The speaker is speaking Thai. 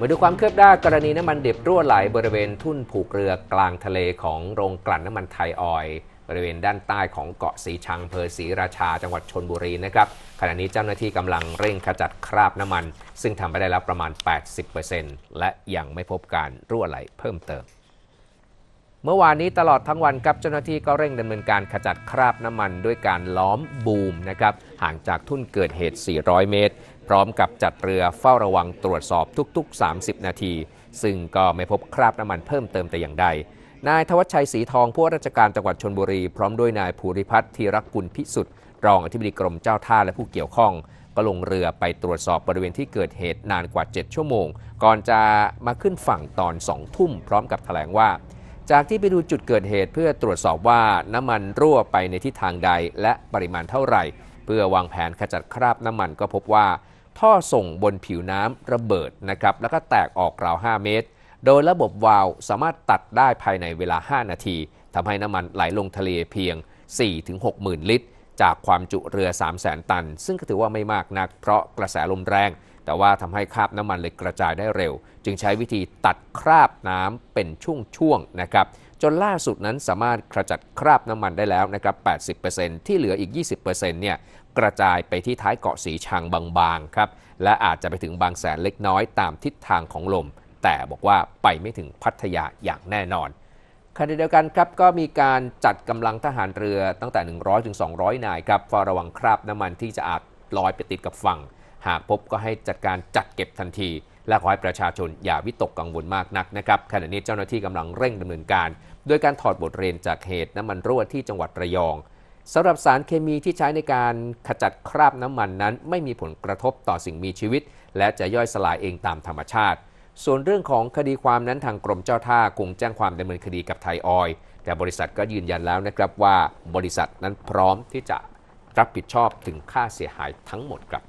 มาดูความคืบหน้ากรณีน้ำมันดิบรั่วไหล บริเวณทุ่นผูกเรือกลางทะเลของโรงกลั่นน้ำมันไทยออย บริเวณด้านใต้ของเกาะสีชังเพอศรีราชาจังหวัดชนบุรีนะครับ ขณะนี้เจ้าหน้าที่กำลังเร่งขจัดคราบน้ำมัน ซึ่งทำไปได้แล้วประมาณ 80%และยังไม่พบการรั่วไหลเพิ่มเติมเมื่อวานนี้ตลอดทั้งวันครับเจ้าหน้าที่ก็เร่งดำเนินการขจัดคราบน้ำมันด้วยการล้อมบูมนะครับ ห่างจากทุ่นเกิดเหตุ 400 เมตร พร้อมกับจัดเรือเฝ้าระวังตรวจสอบทุกๆ 30 นาที ซึ่งก็ไม่พบคราบน้ำมันเพิ่มเติมแต่อย่างใด นายทวัชชัยศรีทองผู้ราชการจังหวัดชนบุรี พร้อมด้วยนายภูริพัฒน์ธีรกุลพิสุทธิ์รองอธิบดีกรมเจ้าท่าและผู้เกี่ยวข้องก็ลงเรือไปตรวจสอบบริเวณที่เกิดเหตุนานกว่า 7 ชั่วโมง ก่อนจะมาขึ้นฝั่งตอน2ทุ่มพร้อมกับถแถลงว่าจากที่ไปดูจุดเกิดเหตุเพื่อตรวจสอบว่าน้ำมันรั่วไปในทิศทางใดและปริมาณเท่าไหร่ เพื่อวางแผนขจัดคราบน้ำมันก็พบว่า ท่อส่งบนผิวน้ำระเบิดนะครับ แล้วก็แตกออกราว 5 เมตร โดยระบบวาล์วสามารถตัดได้ภายในเวลา 5 นาทีทำให้น้ำมันไหลลงทะเลเพียง 4-6หมื่นลิตร จากความจุเรือ 3 0 0 0 0 0ตัน ซึ่งก็ถือว่าไม่มากนัก เพราะกระแสลมแรงแต่ว่าทำให้คราบน้ำมันเลยกระจายได้เร็ว จึงใช้วิธีตัดคราบน้ำเป็นช่วงๆนะครับจนล่าสุดนั้นสามารถขจัดคราบน้ำมันได้แล้วนะครับ80%ที่เหลืออีก 20%เนี่ยกระจายไปที่ท้ายเกาะสีชังบางๆครับและอาจจะไปถึงบางแสนเล็กน้อยตามทิศทางของลม แต่บอกว่าไปไม่ถึงพัทยาอย่างแน่นอนขณะเดียวกันครับก็มีการจัดกำลังทหารเรือตั้งแต่ 100 ถึง 200 นายครับเฝ้าระวังคราบน้ำมันที่จะอาจลอยไปติดกับฝั่งหากพบก็ให้จัดการจัดเก็บทันที และขอให้ประชาชนอย่าวิตกกังวลมากนักนะครับ ขณะนี้เจ้าหน้าที่กำลังเร่งดำเนินการโดยการถอดบทเรียนจากเหตุน้ำมันรั่วที่จังหวัดระยองสำหรับสารเคมีที่ใช้ในการขจัดคราบน้ำมันนั้น ไม่มีผลกระทบต่อสิ่งมีชีวิต และจะย่อยสลายเองตามธรรมชาติ ส่วนเรื่องของคดีความนั้นทางกรมเจ้าท่าคงแจ้งความดำเนินคดีกับไทยออย แต่บริษัทก็ยืนยันแล้วนะครับว่าบริษัทนั้นพร้อมที่จะรับผิดชอบถึงค่าเสียหายทั้งหมดครับ